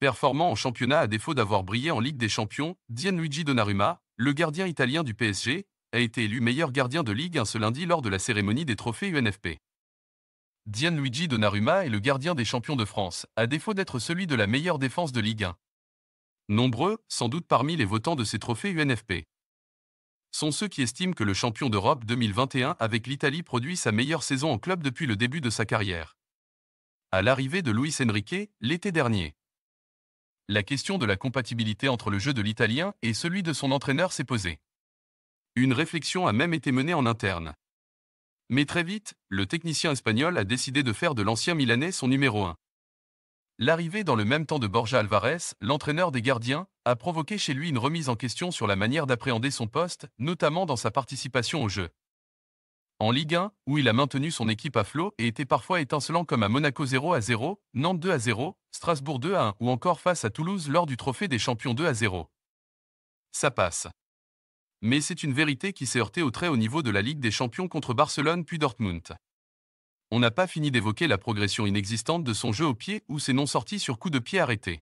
Performant en championnat à défaut d'avoir brillé en Ligue des Champions, Gianluigi Donnarumma, le gardien italien du PSG, a été élu meilleur gardien de Ligue 1 ce lundi lors de la cérémonie des trophées UNFP. Gianluigi Donnarumma est le gardien des champions de France, à défaut d'être celui de la meilleure défense de Ligue 1. Nombreux, sans doute parmi les votants de ces trophées UNFP, sont ceux qui estiment que le champion d'Europe 2021 avec l'Italie produit sa meilleure saison en club depuis le début de sa carrière. À l'arrivée de Luis Enrique, l'été dernier, la question de la compatibilité entre le jeu de l'Italien et celui de son entraîneur s'est posée. Une réflexion a même été menée en interne. Mais très vite, le technicien espagnol a décidé de faire de l'ancien Milanais son numéro 1. L'arrivée dans le même temps de Borja Alvarez, l'entraîneur des gardiens, a provoqué chez lui une remise en question sur la manière d'appréhender son poste, notamment dans sa participation au jeu. En Ligue 1, où il a maintenu son équipe à flot et était parfois étincelant comme à Monaco 0 à 0, Nantes 2 à 0, Strasbourg 2 à 1 ou encore face à Toulouse lors du trophée des champions 2 à 0. Ça passe. Mais c'est une vérité qui s'est heurtée au trait au niveau de la Ligue des champions contre Barcelone puis Dortmund. On n'a pas fini d'évoquer la progression inexistante de son jeu au pied ou ses non-sorties sur coup de pied arrêtés.